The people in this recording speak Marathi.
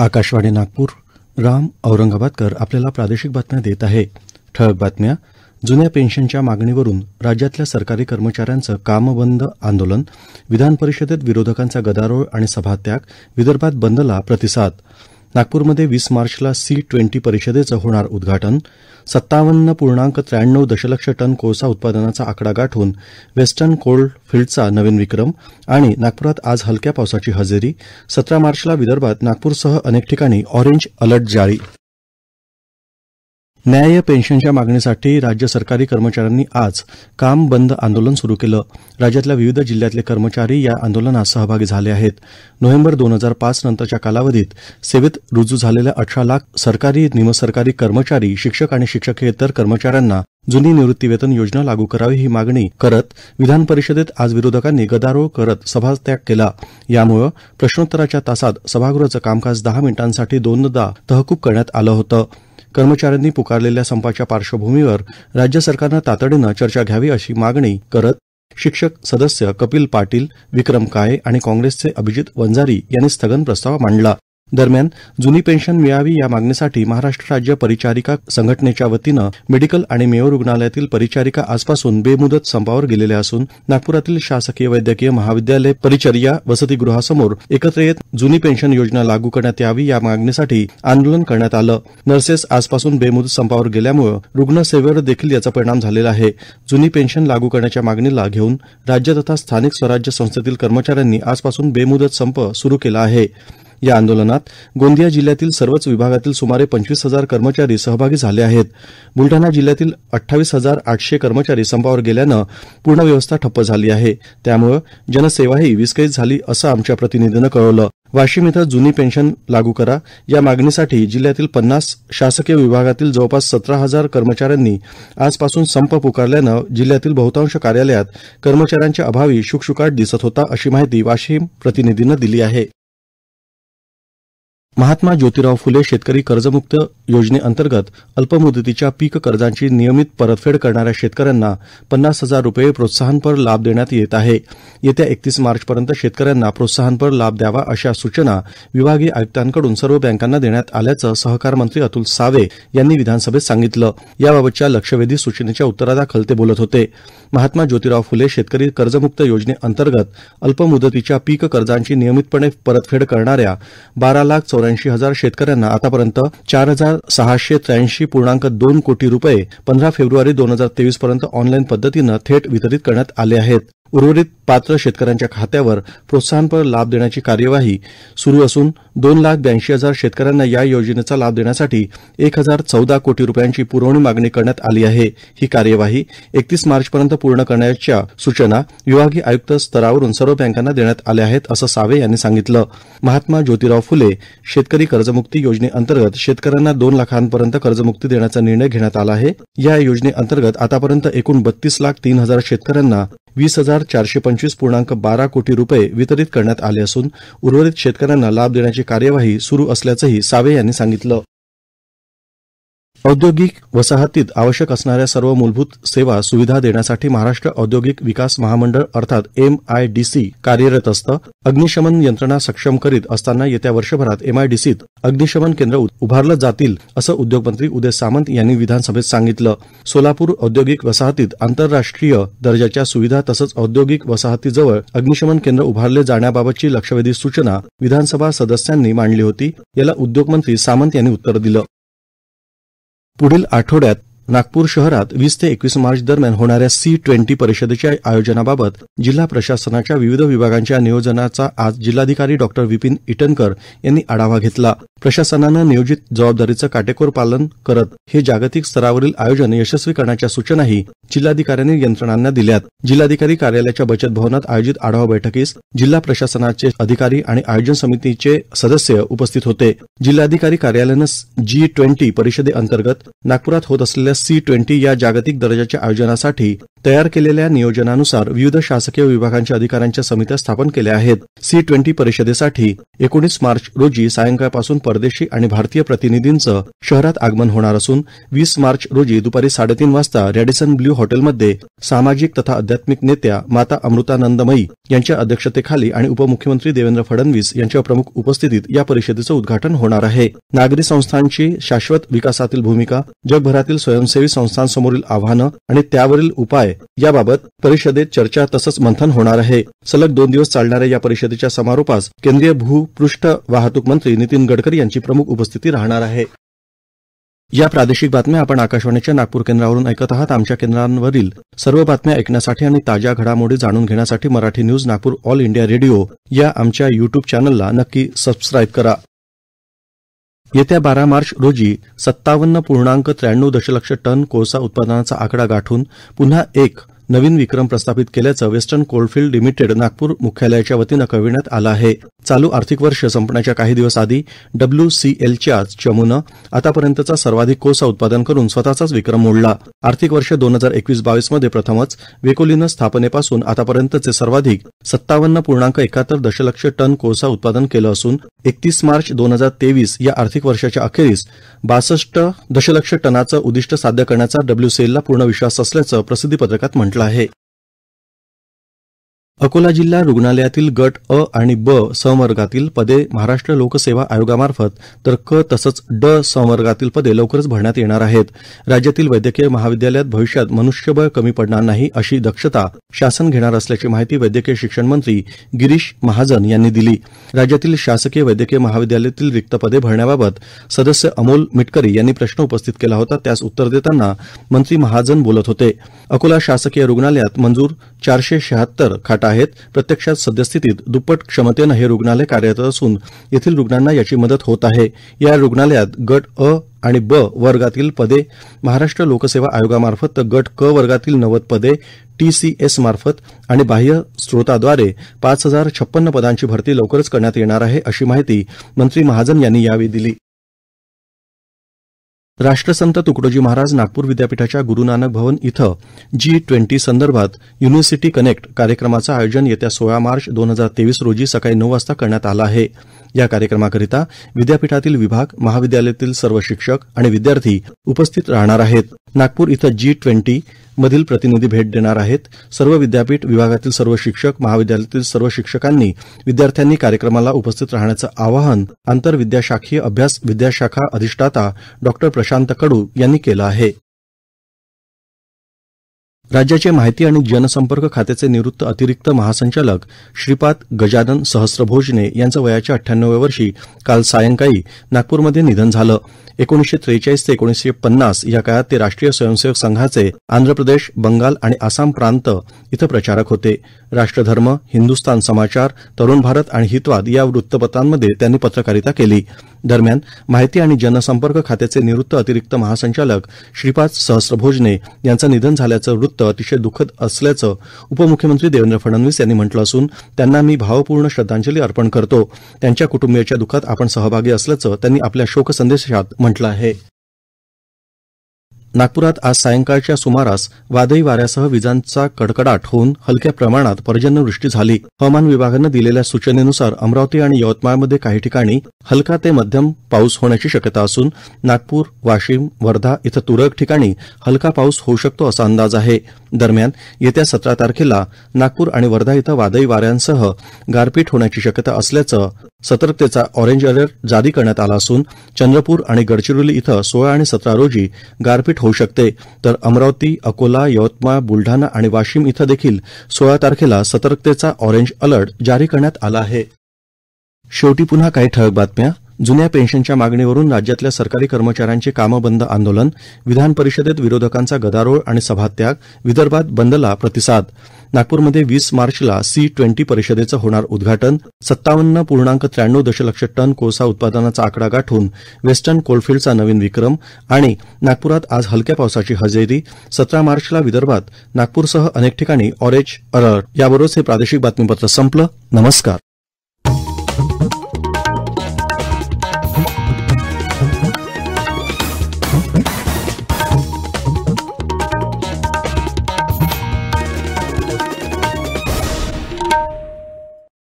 आकाशवाणी नागपूर राम औरंगाबादकर आपल्याला प्रादेशिक बातम्या देत आहे ठळक बातम्या जुन्या पेन्शनच्या मागणीवरून राज्यातल्या सरकारी कर्मचाऱ्यांचं कामबंद आंदोलन विधान परिषदेत विरोधकांचा गदारोळ आणि सभात्याग विदर्भात बंदला प्रतिसाद नागपूरमध्ये वीस मार्चला सी ट्वेंटी परिषदेचं होणार उद्घाटन सत्तावन्न पूर्णांक त्र्याण्णव दशलक्ष टन कोळसा उत्पादनाचा आकडा गाठून वेस्टर्न कोल्ड फील्डचा नवीन विक्रम आणि नागपुरात आज हलक्या पावसाची हजेरी सतरा मार्चला विदर्भात नागपूरसह अनेक ठिकाणी ऑरेंज अलर्ट जारी न्याय पेन्शनच्या मागणीसाठी राज्य सरकारी कर्मचाऱ्यांनी आज काम बंद आंदोलन सुरू केलं राज्यातल्या विविध जिल्ह्यातले कर्मचारी या आंदोलनात सहभागी झाले आहेत नोव्हेंबर दोन हजार पाच नंतरच्या कालावधीत सेवेत रुजू झालेल्या अठरा लाख सरकारी निमसरकारी कर्मचारी शिक्षक आणि शिक्षकेतर कर्मचाऱ्यांना जुनी निवृत्तीवेतन योजना लागू करावी ही मागणी करत विधान परिषदेत आज विरोधकांनी गदारोळ करत सभात्याग केला यामुळे प्रश्नोत्तराच्या तासात सभागृहाचं कामकाज दहा मिनिटांसाठी दोनदा तहकूब करण्यात आलं होतं कर्मचाऱ्यांनी पुकारलेल्या संपाच्या पार्श्वभूमीवर राज्य सरकारनं तातडीनं चर्चा घ्यावी अशी मागणी करत शिक्षक सदस्य कपिल पाटील विक्रम काळे आणि काँग्रेसचे अभिजित वंजारी यांनी स्थगन प्रस्ताव मांडला दरम्यान जुनी पेन्शन मिळावी या मागणीसाठी महाराष्ट्र राज्य परिचारिका संघटनेच्या वतीनं मेडिकल आणि मेयो रुग्णालयातील परिचारिका आजपासून बेमुदत संपावर गेलेल्या असून नागपुरातील शासकीय वैद्यकीय महाविद्यालय परिचर्या वसतिगृहासमोर एकत्र येत जुनी पेन्शन योजना लागू करण्यात यावी या मागणीसाठी आंदोलन करण्यात आलं नर्सेस आजपासून बेमुदत संपावर गेल्यामुळे रुग्णसेवेवर देखील याचा परिणाम झालेला आहे जुनी पेन्शन लागू करण्याच्या मागणीला घेऊन राज्य तथा स्थानिक स्वराज्य संस्थेतील कर्मचाऱ्यांनी आजपासून बेमुदत संप सुरू केला आहे या आंदोलनात गोंदिया जिल्ह्यातील सर्वच विभागातील सुमारे पंचवीस हजार कर्मचारी सहभागी झाले आहेत बुलढाणा जिल्ह्यातील अठ्ठावीस हजार आठशे कर्मचारी संपावर गेल्यानं पूर्ण व्यवस्था ठप्प झाली आहे त्यामुळं जनसेवाही विस्कळीत झाली असं आमच्या प्रतिनिधीनं कळवलं वाशिम इथं जुनी पेन्शन लागू करा या मागणीसाठी जिल्ह्यातील पन्नास शासकीय विभागातील जवळपास सतरा हजार कर्मचाऱ्यांनी आजपासून संप पुकारल्यानं जिल्ह्यातील बहुतांश कार्यालयात कर्मचाऱ्यांच्या अभावी शुकशुकाट दिसत होता अशी माहिती वाशिम प्रतिनिधीनं दिली आहे महात्मा ज्योतिराव फुले शेतकरी कर्जमुक्त योजनेअंतर्गत अल्पमुदतीच्या पीक कर्जांची नियमित परतफेड करणाऱ्या शेतकऱ्यांना पन्नास हजार रुपये प्रोत्साहनपर लाभ देण्यात येत आहे येत्या एकतीस मार्चपर्यंत शेतकऱ्यांना प्रोत्साहनपर लाभ द्यावा अशा सूचना विभागीय आयुक्तांकडून सर्व बँकांना देण्यात आल्याचं सहकार मंत्री अतुल सावे यांनी विधानसभेत सांगितलं याबाबतच्या लक्षवेधी सूचनेच्या उत्तरादाखल ते बोलत होते महात्मा ज्योतिराव फुले शेतकरी कर्जमुक्त योजनेअंतर्गत अल्पमुदतीच्या पीक कर्जांची नियमितपणे परतफेड करणाऱ्या बारा लाख चौऱ्या चौऱ्याऐंशी हजार शेतकऱ्यांना आतापर्यंत चार हजार सहाशे त्र्याऐंशी पूर्णांक दोन कोटी रुपये पंधरा फेब्रुवारी दोन हजार तेवीस पर्यंत ऑनलाईन पद्धतीनं थेट वितरित करण्यात आले आहेत उर्वरित पात्र शेतकऱ्यांच्या खात्यावर प्रोत्साहनपर लाभ देण्याची कार्यवाही सुरू असून दोन लाख ब्याऐंशी हजार शेतकऱ्यांना या योजनेचा लाभ देण्यासाठी एक हजार चौदा कोटी रुपयांची पुरवणी मागणी करण्यात आली आहे ही कार्यवाही एकतीस मार्चपर्यंत पूर्ण करण्याच्या सूचना विभागीय आयुक्त स्तरावरून सर्व बँकांना देण्यात आल्या आहेत असं सावे यांनी सांगितलं महात्मा ज्योतिराव फुले शेतकरी कर्जमुक्ती योजनेअंतर्गत शेतकऱ्यांना दोन लाखांपर्यंत कर्जमुक्ती देण्याचा निर्णय घेण्यात आला आहे या योजनेअंतर्गत आतापर्यंत एकूण बत्तीस लाख तीन हजार शेतकऱ्यांना वीस हजार चारशे पंचवीस पूर्णांक बारा कोटी रुपये वितरित करण्यात आले असून उर्वरित शेतकऱ्यांना लाभ देण्याची कार्यवाही सुरू असल्याचंही सावे यांनी सांगितलं औद्योगिक वसाहतीत आवश्यक असणाऱ्या सर्व मूलभूत सेवा सुविधा देण्यासाठी महाराष्ट्र औद्योगिक विकास महामंडळ अर्थात एमआयडीसी कार्यरत असतं अग्निशमन यंत्रणा सक्षम करीत असताना येत्या वर्षभरात एमआयडीसीत अग्निशमन केंद्र उभारलं जातील असं उद्योगमंत्री उदय सामंत यांनी विधानसभेत सांगितलं सोलापूर औद्योगिक वसाहतीत आंतरराष्ट्रीय दर्जाच्या सुविधा तसंच औद्योगिक वसाहतीजवळ अग्निशमन केंद्र उभारले जाण्याबाबतची लक्षवेधी सूचना विधानसभा सदस्यांनी मांडली होती याला उद्योगमंत्री सामंत यांनी उत्तर दिलं पुढील आठवड्यात नागपूर शहरात वीस ते एकवीस मार्च दरम्यान होणाऱ्या सी ट्वेंटी परिषदेच्या आयोजनाबाबत जिल्हा प्रशासनाच्या विविध विभागांच्या नियोजनाचा आज जिल्हाधिकारी डॉ विपिन इटनकर यांनी आढावा घेतला प्रशासनानं नियोजित जबाबदारीचं काटेकोर पालन करत हे जागतिक स्तरावरील आयोजन यशस्वी करण्याच्या सूचनाही जिल्हाधिकाऱ्यांनी यंत्रणांना दिल्यात जिल्हाधिकारी कार्यालयाच्या बचत भवनात आयोजित आढावा बैठकीस जिल्हा प्रशासनाचे अधिकारी आणि आयोजन समितीचे सदस्य उपस्थित होते जिल्हाधिकारी कार्यालयानं जी ट्वेंटी परिषदेअंतर्गत नागपुरात होत असलेल्या सी ट्वेंटी या जागतिक दर्जाच्या आयोजनासाठी तयार केलेल्या नियोजनानुसार विविध शासकीय विभागांच्या अधिकाऱ्यांच्या समित्या स्थापन केल्या आहेत सी ट्वेंटी परिषदेसाठी एकोणीस मार्च रोजी सायंकाळपासून परदेशी आणि भारतीय प्रतिनिधींचं शहरात आगमन होणार असून वीस मार्च रोजी दुपारी साडेतीन वाजता रॅडिसन ब्ल्यू हॉटेलमध्ये सामाजिक तथा आध्यात्मिक नेत्या माता अमृतानंदमयी यांच्या अध्यक्षतेखाली आणि उपमुख्यमंत्री देवेंद्र फडणवीस यांच्या प्रमुख उपस्थितीत या परिषदेचं उद्घाटन होणार आहे नागरी संस्थांची शाश्वत विकासातील भूमिका जगभरातील स्वयं स्वयंसेवी संस्थांसमोरील आव्हानं आणि त्यावरील उपाय याबाबत परिषदेत चर्चा तसंच मंथन होणार आहे सलग दोन दिवस चालणाऱ्या या परिषदेच्या समारोपास केंद्रीय भूपृष्ठ वाहतूक मंत्री नितीन गडकरी यांची प्रमुख उपस्थिती राहणार आहे या प्रादेशिक बातम्या आपण आकाशवाणीच्या नागपूर केंद्रावरून ऐकत आहात आमच्या केंद्रांवरील सर्व बातम्या ऐकण्यासाठी आणि ताज्या घडामोडी जाणून घेण्यासाठी Marathi news Nagpur All India Radio या आमच्या युट्यूब चॅनलला नक्की सबस्क्राईब करा येत्या बारा मार्च रोजी सत्तावन्न पूर्णांक त्र्याण्णव दशलक्ष टन कोळसा उत्पादनाचा आकडा गाठून पुन्हा एक नवीन विक्रम प्रस्थापित केल्याचं वेस्टर्न कोलफिल्ड लिमिटेड नागपूर मुख्यालयाच्या वतीनं कळविण्यात आलं आहे चालू आर्थिक वर्ष संपण्याच्या काही दिवस आधी डब्ल्यू सी एलच्या आतापर्यंतचा सर्वाधिक कोळसा उत्पादन करून स्वतःचाच विक्रम मोडला आर्थिक वर्ष दोन हजार एकवीस बावीस मध्ये प्रथमच वेकोलीनं स्थापनेपासून आतापर्यंतचे सर्वाधिक सत्तावन्न पूर्णांक एकाहत्तर दशलक्ष टन कोळसा उत्पादन केलं असून एकतीस मार्च दोन हजार तेवीस या आर्थिक वर्षाच्या अखेरीस बासष्ट दशलक्ष टनाचं उद्दिष्ट साध्य करण्याचा डब्ल्यूसीएलला पूर्ण विश्वास असल्याचं प्रसिद्धी पत्रकात म्हटलं là hệ अकोला जिल्हा रुग्णालयातील गट अ आणि ब संवर्गातील पदे महाराष्ट्र लोकसेवा आयोगामार्फत तर क तसंच ड संवर्गातील पदे लवकरच भरण्यात येणार आहेत राज्यातील वैद्यकीय महाविद्यालयात भविष्यात मनुष्यबळ कमी पडणार नाही अशी दक्षता शासन घेणार असल्याची माहिती वैद्यकीय शिक्षण मंत्री गिरीश महाजन यांनी दिली राज्यातील शासकीय वैद्यकीय महाविद्यालयातील रिक्त पदे भरण्याबाबत सदस्य अमोल मिटकरी यांनी प्रश्न उपस्थित केला होता त्यास उत्तर देताना मंत्री महाजन बोलत होते अकोला शासकीय रुग्णालयात मंजूर चारशे शहात्तर खाटा आहेत प्रत्यक्षात सद्यस्थितीत दुप्पट क्षमतेनं हे रुग्णालय कार्यरत असून येथील रुग्णांना याची मदत होत आहे या रुग्णालयात गट अ आणि ब वर्गातील पदे महाराष्ट्र लोकसेवा आयोगामार्फत तर गट क वर्गातील नव्वद पदे टीसीएस मार्फत आणि बाह्य स्रोताद्वारे पाच हजार छप्पन्न पदांची भरती लवकरच करण्यात येणार आहे अशी माहिती मंत्री महाजन यांनी यावेळी दिली राष्ट्रसंत तुकडोजी महाराज नागपूर विद्यापीठाच्या गुरुनानक भवन इथं जी ट्वेंटी संदर्भात युनिव्हर्सिटी कनेक्ट कार्यक्रमाचं आयोजन येत्या सोळा मार्च दोन हजार तेवीस रोजी सकाळी नऊ वाजता करण्यात आलं आहे या कार्यक्रमाकरिता विद्यापीठातील विभाग महाविद्यालयातील सर्व शिक्षक आणि विद्यार्थी उपस्थित राहणार आहेत नागपूर इथं जी ट्वेंटी मधील प्रतिनिधी भेट देणार आहेत सर्व विद्यापीठ विभागातील सर्व शिक्षक महाविद्यालयातील सर्व शिक्षकांनी विद्यार्थ्यांनी कार्यक्रमाला उपस्थित राहण्याचं आवाहन आंतरविद्याशाखीय अभ्यास विद्याशाखा अधिष्ठाता डॉ प्रशांत कडू यांनी केलं आहे राज्याचे माहिती आणि जनसंपर्क खात्याचे निवृत्त अतिरिक्त महासंचालक श्रीपाद गजानन सहस्रभोजने यांचं वयाच्या अठ्ठ्याण्णव्या वर्षी काल सायंकाळी नागपूरमध्ये निधन झालं एकोणीसशे त्रेचाळीस ते एकोणीसशे पन्नास या काळात ते राष्ट्रीय स्वयंसेवक संघाचे आंध्र प्रदेश बंगाल आणि आसाम प्रांत इथं प्रचारक होते राष्ट्रधर्म हिंदुस्तान समाचार तरुण भारत आणि हितवाद या वृत्तपत्रांमध्ये त्यांनी पत्रकारिता केली दरम्यान माहिती आणि जनसंपर्क खात्याचे निवृत्त अतिरिक्त महासंचालक श्रीपाद सहस्रभोजने यांचं निधन झाल्याचं वृत्त अतिशय दुःखद असल्याचं उपमुख्यमंत्री देवेंद्र फडणवीस यांनी म्हटलं असून त्यांना मी भावपूर्ण श्रद्धांजली अर्पण करतो त्यांच्या कुटुंबियाच्या दुःखात आपण सहभागी असल्याचं त्यांनी आपल्या शोकसंदेशात म्हटलं आहे नागपुरात आज सायंकाळच्या सुमारास वादळी वाऱ्यासह विजांचा कडकडाट होऊन हलक्या प्रमाणात पर्जन्यवृष्टी झाली हवामान विभागानं दिलेल्या सूचनेनुसार अमरावती आणि यवतमाळमध्ये काही ठिकाणी हलका ते मध्यम पाऊस होण्याची शक्यता असून नागपूर वाशिम वर्धा इथं तुरळक ठिकाणी हलका पाऊस होऊ शकतो असा अंदाज आहे दरम्यान येत्या सतरा तारखेला नागपूर आणि वर्धा इथं वादळी वाऱ्यांसह गारपीट होण्याची शक्यता असल्याचं सतर्कतेचा ऑरेंज अलर्ट जारी करण्यात आला असून चंद्रपूर आणि गडचिरोली इथं सोळा आणि सतरा रोजी गारपीट होऊ शकते तर अमरावती अकोला यवतमाळ बुलढाणा आणि वाशिम इथं देखील सोळा तारखेला सतर्कतेचा ऑरेंज अलर्ट जारी करण्यात आला आहे शेवटी पुन्हा काही ठळक बातम्या जुन्या पेन्शनच्या मागणीवरून राज्यातल्या सरकारी कर्मचाऱ्यांचे कामबंद आंदोलन विधान परिषदेत विरोधकांचा गदारोळ आणि सभात्याग विदर्भात बंदला प्रतिसाद नागपूरमध्ये वीस मार्चला सी ट्वेंटी परिषदेचं होणार उद्घाटन सत्तावन्न पूर्णांक त्र्याण्णव दशलक्ष टन कोळसा उत्पादनाचा आकडा गाठून वेस्टर्न कोलफिल्डचा नवीन विक्रम आणि नागपुरात आज हलक्या पावसाची हजेरी सतरा मार्चला विदर्भात नागपूरसह अनेक ठिकाणी ऑरेंज अलर्ट याबरोबरच हे प्रादेशिक बातमीपत्र संपलं नमस्कार